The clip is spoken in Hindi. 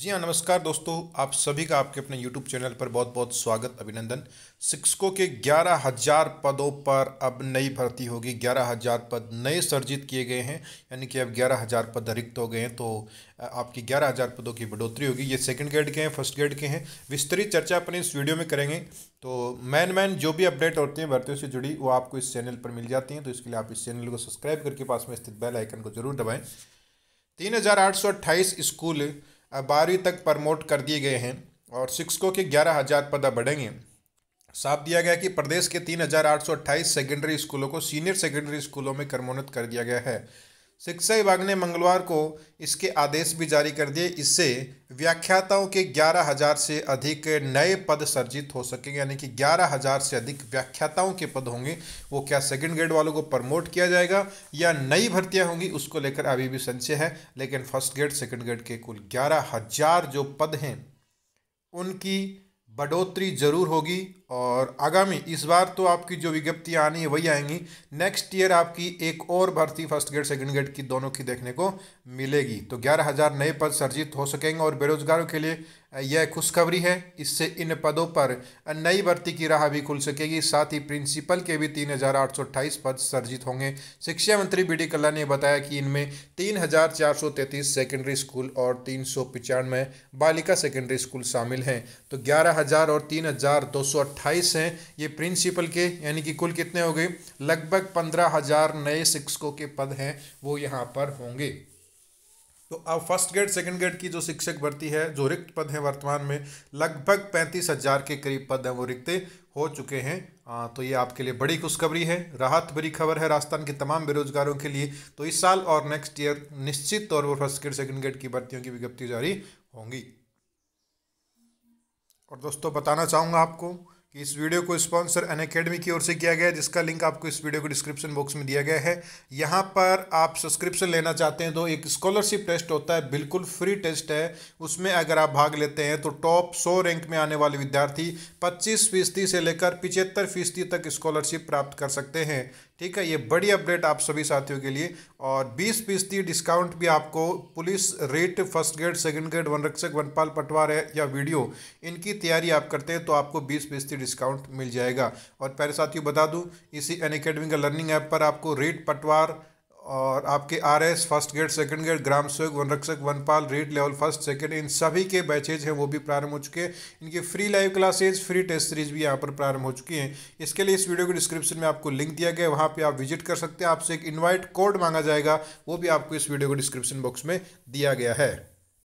जी हाँ नमस्कार दोस्तों आप सभी का आपके अपने YouTube चैनल पर बहुत बहुत स्वागत अभिनंदन शिक्षकों के ग्यारह हज़ार पदों पर अब नई भर्ती होगी ग्यारह हज़ार पद नए सर्जित किए गए हैं यानी कि अब ग्यारह हज़ार पद रिक्त हो गए हैं तो आपकी ग्यारह हज़ार पदों की बढ़ोतरी होगी ये सेकंड ग्रेड के हैं फर्स्ट ग्रेड के हैं विस्तृत चर्चा अपने इस वीडियो में करेंगे तो मैन मैन जो भी अपडेट होती हैं भर्तियों से जुड़ी वो आपको इस चैनल पर मिल जाती हैं तो इसके लिए आप इस चैनल को सब्सक्राइब करके पास में स्थित बेल आइकन को जरूर दबाएँ तीन स्कूल बारहवीं तक प्रमोट कर दिए गए हैं और शिक्षकों के ग्यारह हज़ार पदा बढ़ेंगे साफ दिया गया कि प्रदेश के तीन हज़ार आठ सौ अट्ठाईस सेकेंडरी स्कूलों को सीनियर सेकेंडरी स्कूलों में क्रमोन्नत कर दिया गया है शिक्षा विभाग ने मंगलवार को इसके आदेश भी जारी कर दिए इससे व्याख्याताओं के ग्यारह हजार से अधिक नए पद सर्जित हो सकेंगे यानी कि ग्यारह हजार से अधिक व्याख्याताओं के पद होंगे वो क्या सेकंड ग्रेड वालों को प्रमोट किया जाएगा या नई भर्तियां होंगी उसको लेकर अभी भी संशय है लेकिन फर्स्ट ग्रेड सेकंड ग्रेड के कुल ग्यारह हजार जो पद हैं उनकी बढ़ोतरी जरूर होगी और आगामी इस बार तो आपकी जो विज्ञप्तियाँ आनी है वही आएंगी नेक्स्ट ईयर आपकी एक और भर्ती फर्स्ट ग्रेड सेकंड ग्रेड की दोनों की देखने को मिलेगी तो ग्यारह हज़ार नए पद सर्जित हो सकेंगे और बेरोजगारों के लिए यह खुशखबरी है इससे इन पदों पर नई भर्ती की राह भी खुल सकेगी साथ ही प्रिंसिपल के भी तीन हज़ार आठ सौ पद सर्जित होंगे शिक्षा मंत्री बी डी कल्ला ने बताया कि इनमें तीन हज़ार चार सौ सेकेंडरी स्कूल और तीन सौ बालिका सेकेंडरी स्कूल शामिल हैं तो ग्यारह हज़ार और तीन हज़ार दो सौ अट्ठाईस हैं ये प्रिंसिपल के यानी कि कुल कितने हो गए लगभग पंद्रह हज़ार नए शिक्षकों के पद हैं वो यहाँ पर होंगे तो अब फर्स्ट ग्रेड सेकंड ग्रेड की जो शिक्षक भर्ती है जो रिक्त पद हैं वर्तमान में लगभग पैंतीस हज़ार के करीब पद हैं वो रिक्त हो चुके हैं आ, तो ये आपके लिए बड़ी खुशखबरी है राहत भरी खबर है राजस्थान के तमाम बेरोजगारों के लिए तो इस साल और नेक्स्ट ईयर निश्चित तौर पर फर्स्ट ग्रेड सेकेंड ग्रेड की भर्तियों की विज्ञप्ति जारी होंगी और दोस्तों बताना चाहूँगा आपको कि इस वीडियो को स्पॉन्सर अन अकेडमी की ओर से किया गया है जिसका लिंक आपको इस वीडियो को डिस्क्रिप्शन बॉक्स में दिया गया है यहाँ पर आप सब्सक्रिप्शन लेना चाहते हैं तो एक स्कॉलरशिप टेस्ट होता है बिल्कुल फ्री टेस्ट है उसमें अगर आप भाग लेते हैं तो टॉप सौ रैंक में आने वाले विद्यार्थी पच्चीस फीसदी से लेकर पिचहत्तर फीसदी तक स्कॉलरशिप प्राप्त कर सकते हैं ठीक है ये बड़ी अपडेट आप सभी साथियों के लिए और बीस फीसदी डिस्काउंट भी आपको पुलिस रेट फर्स्ट ग्रेड सेकंड ग्रेड वन रक्षक वनपाल पटवार है या वीडियो इनकी तैयारी आप करते हैं तो आपको बीस फीसदी डिस्काउंट मिल जाएगा और पहले साथियों बता दूं इसी एन अकेडमी का लर्निंग ऐप पर आपको रेट पटवार और आपके R S first grade second grade ग्राम सेवक वन रक्षक वनपाल रेट लेवल फर्स्ट सेकंड इन सभी के बैचेज हैं वो भी प्रारंभ हो चुके हैं इनकी free live classes free test series भी यहाँ पर प्रारंभ हो चुकी हैं इसके लिए इस वीडियो के डिस्क्रिप्शन में आपको लिंक दिया गया है वहाँ पर आप विजिट कर सकते हैं आपसे एक इन्वाइट कोड मांगा जाएगा वो भी आपको इस वीडियो को डिस्क्रिप्शन बॉक्स में दिया गया है